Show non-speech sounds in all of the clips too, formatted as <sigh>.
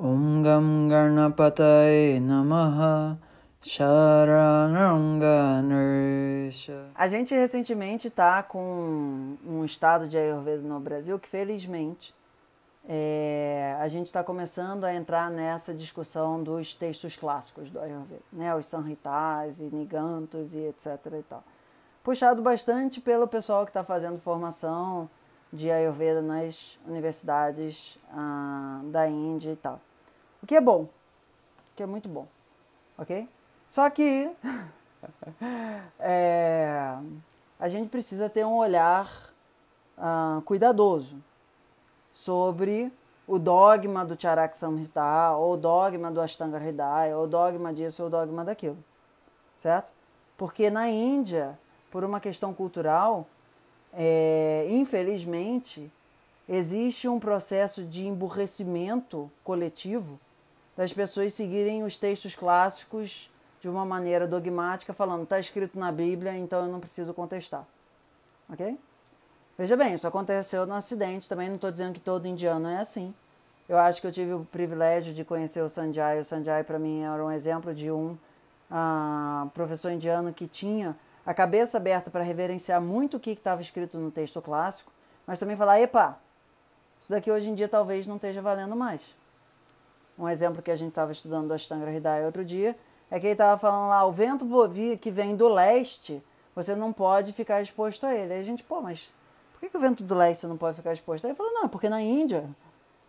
Om Gam Garnapataye Namaha A gente recentemente está com um estado de Ayurveda no Brasil que, felizmente, é, a gente está começando a entrar nessa discussão dos textos clássicos do Ayurveda, né? os Sanhitas e Nigantos e etc. E tal. Puxado bastante pelo pessoal que está fazendo formação de Ayurveda nas universidades ah, da Índia e tal. O que é bom, o que é muito bom, ok? Só que é, <laughs> a gente precisa ter um olhar ah, cuidadoso sobre o dogma do Charak Samhita, ou o dogma do Ashtanga Hridaya, ou o dogma disso, ou o dogma daquilo, certo? Porque na Índia, por uma questão cultural, é, infelizmente, existe um processo de emburrecimento coletivo das pessoas seguirem os textos clássicos de uma maneira dogmática, falando está escrito na Bíblia, então eu não preciso contestar. Ok? Veja bem, isso aconteceu no acidente também não estou dizendo que todo indiano é assim. Eu acho que eu tive o privilégio de conhecer o Sanjay. O Sanjay, para mim, era um exemplo de um uh, professor indiano que tinha a cabeça aberta para reverenciar muito o que estava escrito no texto clássico, mas também falar: epa, isso daqui hoje em dia talvez não esteja valendo mais. Um exemplo que a gente estava estudando do Ashtanga Hridaya outro dia é que ele estava falando lá, o vento que vem do leste, você não pode ficar exposto a ele. Aí a gente, pô, mas por que, que o vento do leste não pode ficar exposto? Aí ele falou, não, é porque na Índia,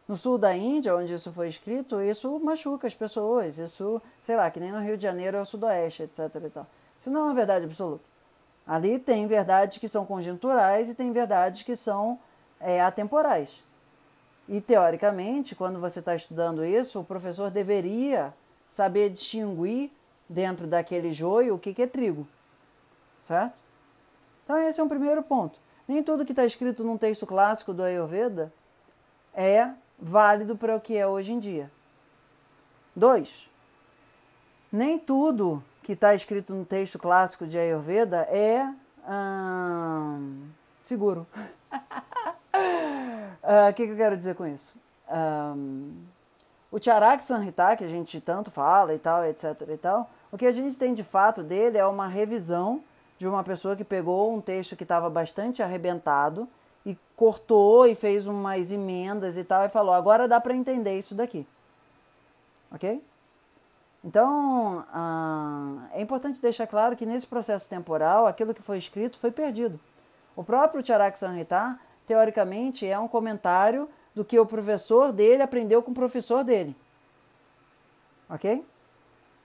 no sul da Índia, onde isso foi escrito, isso machuca as pessoas, isso, sei lá, que nem no Rio de Janeiro é o sudoeste, etc e tal. Isso não é uma verdade absoluta. Ali tem verdades que são conjunturais e tem verdades que são é, atemporais. E teoricamente, quando você está estudando isso, o professor deveria saber distinguir dentro daquele joio o que, que é trigo, certo? Então esse é um primeiro ponto. Nem tudo que está escrito num texto clássico do Ayurveda é válido para o que é hoje em dia. Dois, nem tudo que está escrito no texto clássico de Ayurveda é hum, seguro. <laughs> Ah, o que, que, eu quero dizer com isso? Um, o Charak Sanhita, que a gente tanto fala e tal, etc e tal, o que a gente tem de fato dele é uma revisão de uma pessoa que pegou um texto que estava bastante arrebentado e cortou e fez umas emendas e tal e falou: agora dá para entender isso daqui. Ok? Então, ah, é importante deixar claro que nesse processo temporal, aquilo que foi escrito foi perdido. O próprio Charak Sanhita teoricamente, é um comentário do que o professor dele aprendeu com o professor dele. Ok?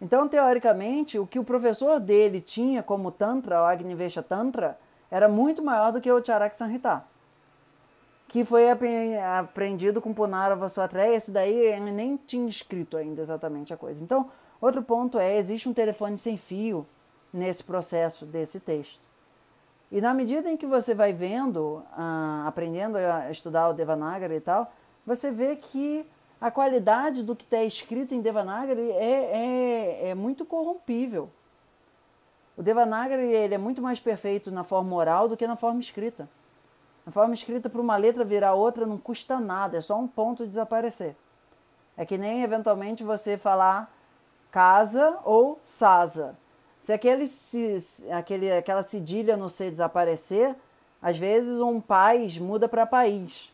Então, teoricamente, o que o professor dele tinha como Tantra, o Agnivesha Tantra, era muito maior do que o Charak Sanhita, que foi aprendido com Punarava Vaswatreya. Esse daí ele nem tinha escrito ainda exatamente a coisa. Então, outro ponto é: existe um telefone sem fio nesse processo desse texto. E na medida em que você vai vendo, ah, aprendendo a estudar o Devanagari e tal, você vê que a qualidade do que está escrito em Devanagari é, é, é, muito corrompível. O Devanagari ele é muito mais perfeito na forma oral do que na forma escrita. Na forma escrita, para uma letra virar outra, não custa nada, é só um ponto desaparecer. É que nem eventualmente você falar casa ou sasa. Se, aquele, se aquele, aquela cedilha no C desaparecer, às vezes um país muda para país,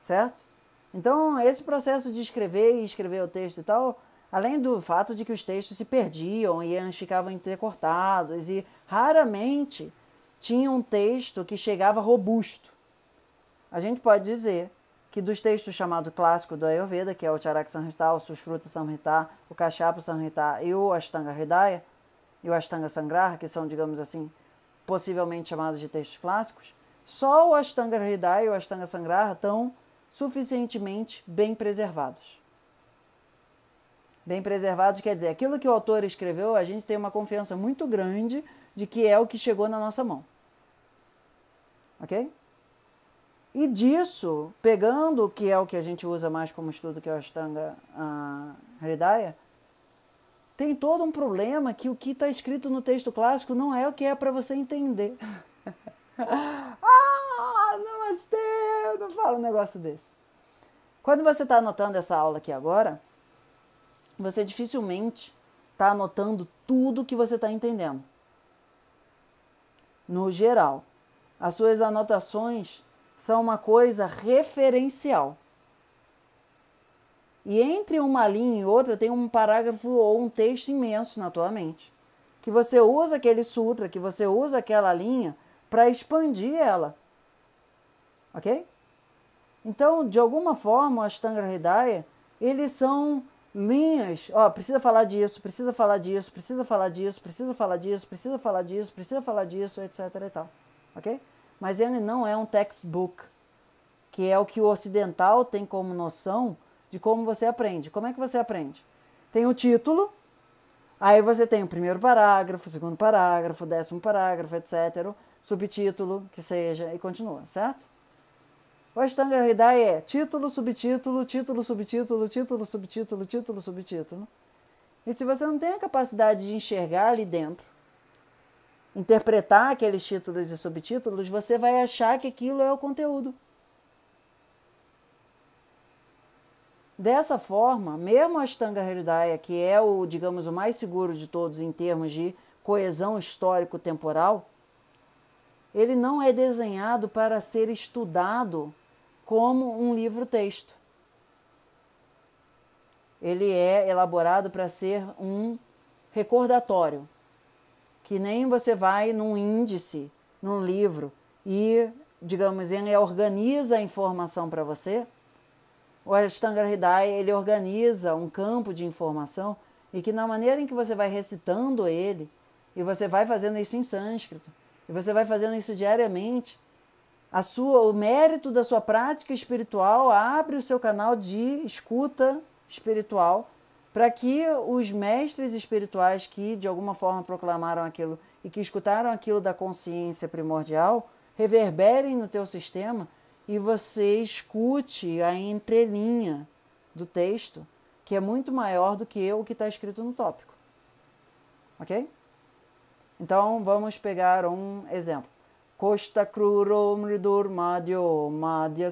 certo? Então, esse processo de escrever e escrever o texto e tal, além do fato de que os textos se perdiam e eles ficavam intercortados e raramente tinha um texto que chegava robusto. A gente pode dizer que dos textos chamados clássicos do Ayurveda, que é o Charak Samhita, o Sushruta Samhita, o Kashapa Samhita e o Ashtanga Hridaya, e o Ashtanga Sangraha, que são, digamos assim, possivelmente chamados de textos clássicos, só o Ashtanga Hridaya e o Ashtanga Sangraha estão suficientemente bem preservados. Bem preservados quer dizer, aquilo que o autor escreveu, a gente tem uma confiança muito grande de que é o que chegou na nossa mão. Ok? E disso, pegando o que é o que a gente usa mais como estudo, que é o Ashtanga ah, Hridaya, tem todo um problema que o que está escrito no texto clássico não é o que é para você entender. <laughs> ah, namastê! Eu não falo um negócio desse. Quando você está anotando essa aula aqui agora, você dificilmente está anotando tudo que você está entendendo. No geral, as suas anotações são uma coisa referencial. E entre uma linha e outra tem um parágrafo ou um texto imenso na tua mente. Que você usa aquele sutra, que você usa aquela linha para expandir ela. Ok? Então, de alguma forma, as Ashtanga Hridaya, eles são linhas. Ó, precisa falar disso, precisa falar disso, precisa falar disso, precisa falar disso, precisa falar disso, precisa falar disso, etc e tal. Ok? Mas ele não é um textbook, que é o que o ocidental tem como noção de como você aprende. Como é que você aprende? Tem o título, aí você tem o primeiro parágrafo, o segundo parágrafo, o décimo parágrafo, etc. Subtítulo, que seja, e continua, certo? O Ashtanga Hridaya é título, subtítulo, título, subtítulo, título, subtítulo, título, subtítulo. E se você não tem a capacidade de enxergar ali dentro, interpretar aqueles títulos e subtítulos, você vai achar que aquilo é o conteúdo. Dessa forma, mesmo a Ashtanga Hridaya, que é o, digamos, o mais seguro de todos em termos de coesão histórico-temporal, ele não é desenhado para ser estudado como um livro-texto. Ele é elaborado para ser um recordatório, que nem você vai num índice, num livro, e, digamos, ele organiza a informação para você o Ashtanga Hridaya, ele organiza um campo de informação e que na maneira em que você vai recitando ele, e você vai fazendo isso em sânscrito, e você vai fazendo isso diariamente, a sua, o mérito da sua prática espiritual abre o seu canal de escuta espiritual para que os mestres espirituais que de alguma forma proclamaram aquilo e que escutaram aquilo da consciência primordial reverberem no teu sistema e você escute a entrelinha do texto, que é muito maior do que o que está escrito no tópico. Ok? Então vamos pegar um exemplo. Costa cruro mridur madhyo madhya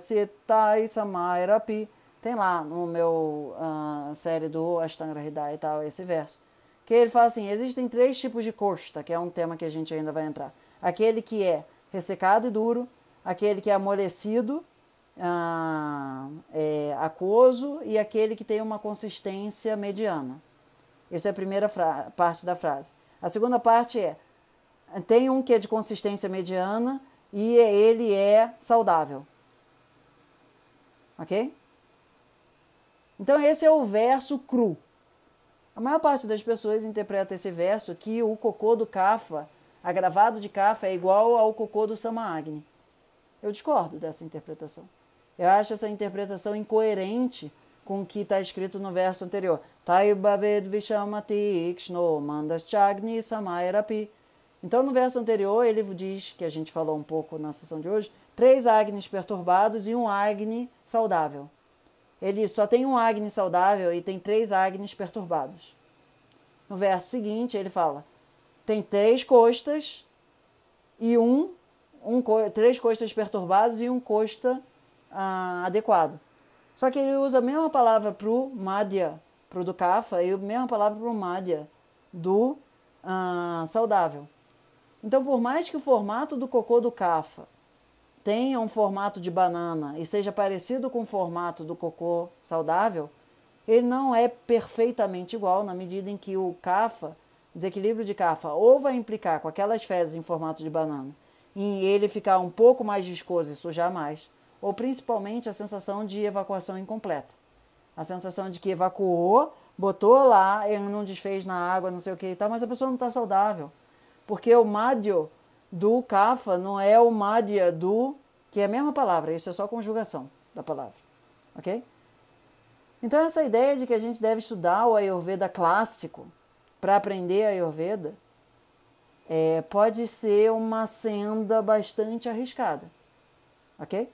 samairapi. Er, Tem lá no meu uh, série do Ashtanga Hidai e tal esse verso. Que ele fala assim: existem três tipos de costa, que é um tema que a gente ainda vai entrar. Aquele que é ressecado e duro, aquele que é amolecido, ah, é, aquoso e aquele que tem uma consistência mediana. Essa é a primeira parte da frase. A segunda parte é: tem um que é de consistência mediana e ele é saudável. Ok? Então, esse é o verso cru. A maior parte das pessoas interpreta esse verso que o cocô do Cafa, agravado de Cafa, é igual ao cocô do Samagni. Eu discordo dessa interpretação. Eu acho essa interpretação incoerente com o que está escrito no verso anterior. mandas chagni Então, no verso anterior, ele diz, que a gente falou um pouco na sessão de hoje, três Agnes perturbados e um Agni saudável. Ele só tem um Agni saudável e tem três Agnes perturbados. No verso seguinte, ele fala: tem três costas e um um, três costas perturbados e um costa ah, adequado. Só que ele usa a mesma palavra para o Madhya, para o do Kafa, e a mesma palavra para o Madhya, do ah, saudável. Então, por mais que o formato do cocô do Kafa tenha um formato de banana e seja parecido com o formato do cocô saudável, ele não é perfeitamente igual na medida em que o CAFA, desequilíbrio de CAFA, ou vai implicar com aquelas fezes em formato de banana, e ele ficar um pouco mais viscoso e sujar mais, ou principalmente a sensação de evacuação incompleta. A sensação de que evacuou, botou lá, ele não desfez na água, não sei o que e tal, mas a pessoa não está saudável. Porque o mádio do kafa não é o mádia do, que é a mesma palavra, isso é só conjugação da palavra, ok? Então essa ideia de que a gente deve estudar o Ayurveda clássico para aprender a Ayurveda é, pode ser uma senda bastante arriscada, ok?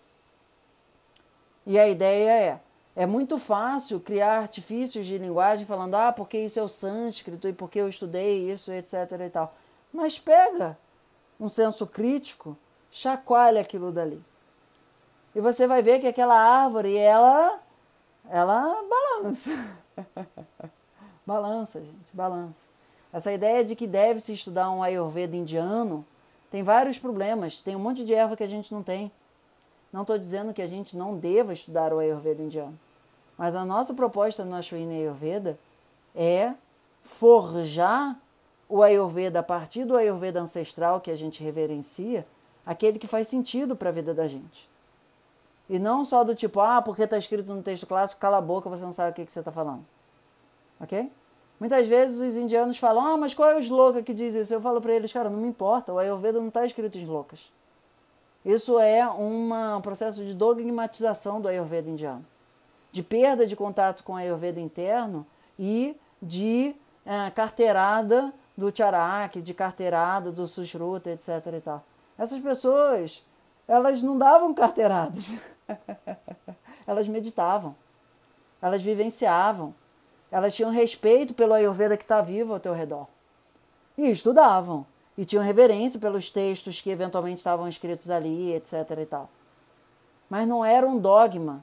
E a ideia é, é muito fácil criar artifícios de linguagem falando, ah, porque isso é o sânscrito e porque eu estudei isso, etc e tal. Mas pega um senso crítico, chacoalha aquilo dali. E você vai ver que aquela árvore, ela, ela balança. <laughs> balança, gente, balança. Essa ideia de que deve-se estudar um Ayurveda indiano tem vários problemas, tem um monte de erva que a gente não tem. Não estou dizendo que a gente não deva estudar o Ayurveda indiano, mas a nossa proposta no Ashwini Ayurveda é forjar o Ayurveda a partir do Ayurveda ancestral que a gente reverencia, aquele que faz sentido para a vida da gente. E não só do tipo, ah, porque está escrito no texto clássico, cala a boca, você não sabe o que, que você está falando. Ok? Muitas vezes os indianos falam, ah, mas qual é o sloka que diz isso? Eu falo para eles, cara, não me importa, o Ayurveda não está escrito em slokas. Isso é uma, um processo de dogmatização do Ayurveda indiano, de perda de contato com o Ayurveda interno e de é, carteirada do Charak, de carteirada do Sushruta, etc. E tal. Essas pessoas, elas não davam carteiradas, <laughs> elas meditavam, elas vivenciavam, elas tinham respeito pelo Ayurveda que está vivo ao teu redor. E estudavam. E tinham reverência pelos textos que eventualmente estavam escritos ali, etc. e tal. Mas não era um dogma.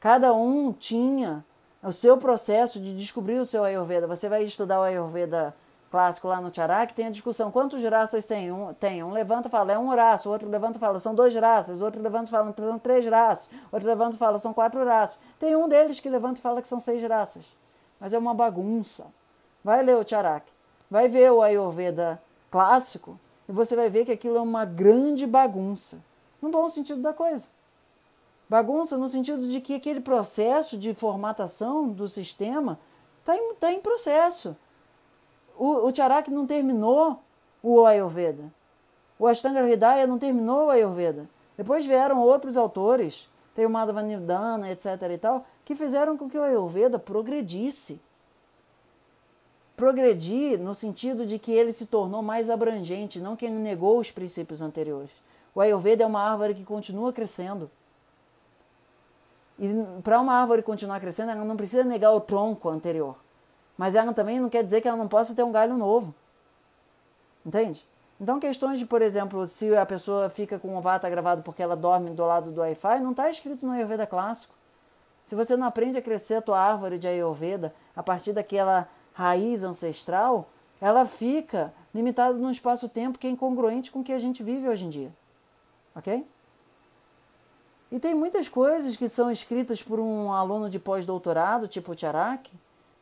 Cada um tinha o seu processo de descobrir o seu Ayurveda. Você vai estudar o Ayurveda clássico lá no Tchará, que tem a discussão quantos raças tem. Um, tem. um levanta e fala, é um raço, outro levanta e fala, são dois raças, outro levanta e fala, são três raças, outro levanta e fala, são quatro raças. Tem um deles que levanta e fala que são seis raças mas é uma bagunça. Vai ler o Charak, vai ver o Ayurveda clássico e você vai ver que aquilo é uma grande bagunça, no bom sentido da coisa. Bagunça no sentido de que aquele processo de formatação do sistema está em, tá em processo. O, o Charak não terminou o Ayurveda. O Ashtanga Hridaya não terminou o Ayurveda. Depois vieram outros autores, tem o Madhavanidana, etc. e tal, que fizeram com que o Ayurveda progredisse. Progredir no sentido de que ele se tornou mais abrangente, não que ele negou os princípios anteriores. O Ayurveda é uma árvore que continua crescendo. E para uma árvore continuar crescendo, ela não precisa negar o tronco anterior. Mas ela também não quer dizer que ela não possa ter um galho novo. Entende? Então, questões de, por exemplo, se a pessoa fica com o vata gravado porque ela dorme do lado do Wi-Fi, não está escrito no Ayurveda clássico. Se você não aprende a crescer a tua árvore de Ayurveda a partir daquela raiz ancestral, ela fica limitada num espaço-tempo que é incongruente com o que a gente vive hoje em dia. Ok? E tem muitas coisas que são escritas por um aluno de pós-doutorado, tipo Tcharak,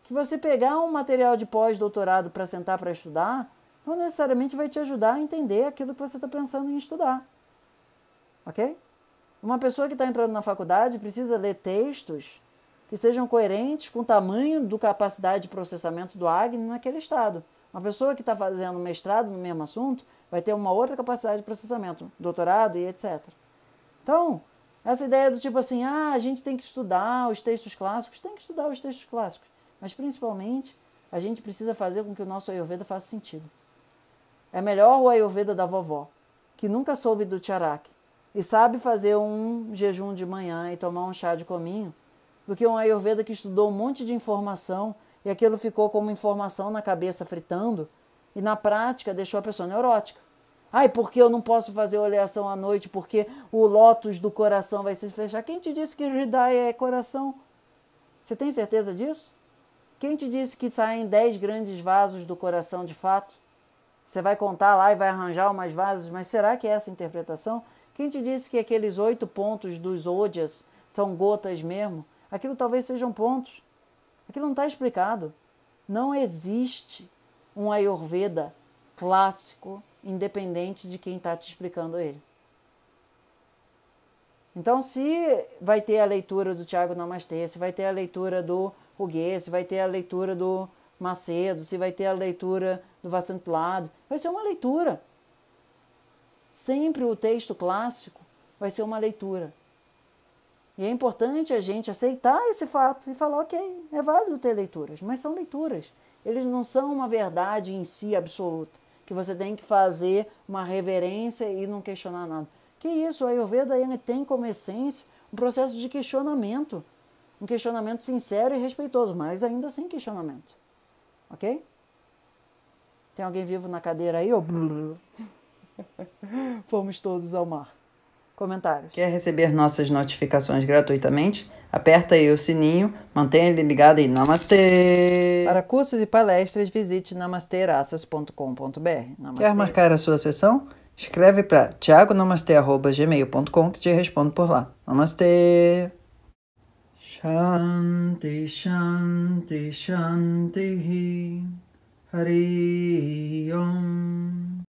que você pegar um material de pós-doutorado para sentar para estudar, não necessariamente vai te ajudar a entender aquilo que você está pensando em estudar. Ok? Uma pessoa que está entrando na faculdade precisa ler textos que sejam coerentes com o tamanho do capacidade de processamento do Agni naquele estado. Uma pessoa que está fazendo mestrado no mesmo assunto vai ter uma outra capacidade de processamento, doutorado e etc. Então, essa ideia do tipo assim, ah, a gente tem que estudar os textos clássicos, tem que estudar os textos clássicos, mas principalmente a gente precisa fazer com que o nosso Ayurveda faça sentido. É melhor o Ayurveda da vovó, que nunca soube do Tcharak, e sabe fazer um jejum de manhã e tomar um chá de cominho do que um Ayurveda que estudou um monte de informação e aquilo ficou como informação na cabeça fritando e na prática deixou a pessoa neurótica. Ai, porque eu não posso fazer oleação à noite? Porque o lótus do coração vai se fechar. Quem te disse que Hridaya é coração? Você tem certeza disso? Quem te disse que saem dez grandes vasos do coração de fato? Você vai contar lá e vai arranjar umas vasos, mas será que é essa a interpretação? Quem te disse que aqueles oito pontos dos Ódias são gotas mesmo? Aquilo talvez sejam pontos. Aquilo não está explicado. Não existe um Ayurveda clássico, independente de quem está te explicando ele. Então, se vai ter a leitura do Tiago Namastê, se vai ter a leitura do Ruguê, se vai ter a leitura do Macedo, se vai ter a leitura do Vassantilado, vai ser uma leitura sempre o texto clássico vai ser uma leitura. E é importante a gente aceitar esse fato e falar, ok, é válido ter leituras, mas são leituras. Eles não são uma verdade em si absoluta, que você tem que fazer uma reverência e não questionar nada. Que isso, a Ayurveda tem como essência um processo de questionamento, um questionamento sincero e respeitoso, mas ainda sem questionamento. Ok? Tem alguém vivo na cadeira aí? Oh, <laughs> Fomos todos ao mar. Comentários. Quer receber nossas notificações gratuitamente? Aperta aí o sininho, mantenha ele ligado em Namastê! Para cursos e palestras, visite namasteraças.com.br. Quer marcar a sua sessão? Escreve para tiagonamastê.gmail.com que te respondo por lá. Namastê! Shanti, Shanti, Shanti, Hari Om.